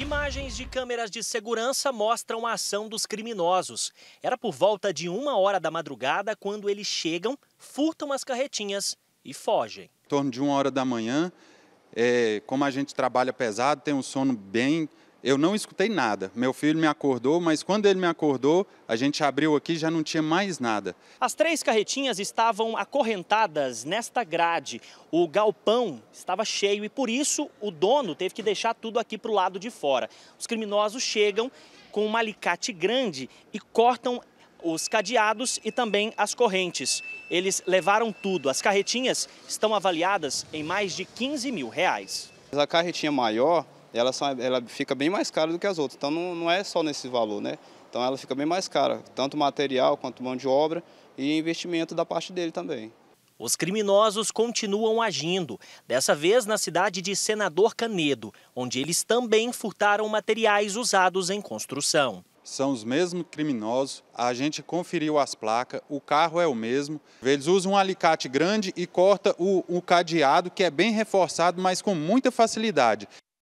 Imagens de câmeras de segurança mostram a ação dos criminosos. Era por volta de uma hora da madrugada quando eles chegam, furtam as carretinhas e fogem. Em torno de uma hora da manhã, é, como a gente trabalha pesado, tem um sono bem eu não escutei nada. Meu filho me acordou, mas quando ele me acordou, a gente abriu aqui já não tinha mais nada. As três carretinhas estavam acorrentadas nesta grade. O galpão estava cheio e por isso o dono teve que deixar tudo aqui para o lado de fora. Os criminosos chegam com um alicate grande e cortam os cadeados e também as correntes. Eles levaram tudo. As carretinhas estão avaliadas em mais de 15 mil reais. A carretinha maior ela, só, é, ela fica bem mais cara do que as outras. Então não, não é só nesse valor, né? Então ela fica bem mais cara, tanto material quanto mão de obra e investimento da parte dele também. Os criminosos continuam agindo, dessa vez na cidade de Senador Canedo, onde eles também furtaram materiais usados em construção. São os mesmos criminosos, a gente conferiu as placas, o carro é o mesmo. Eles usam um alicate grande e corta o, o cadeado, que é bem reforçado, mas com muita facilidade.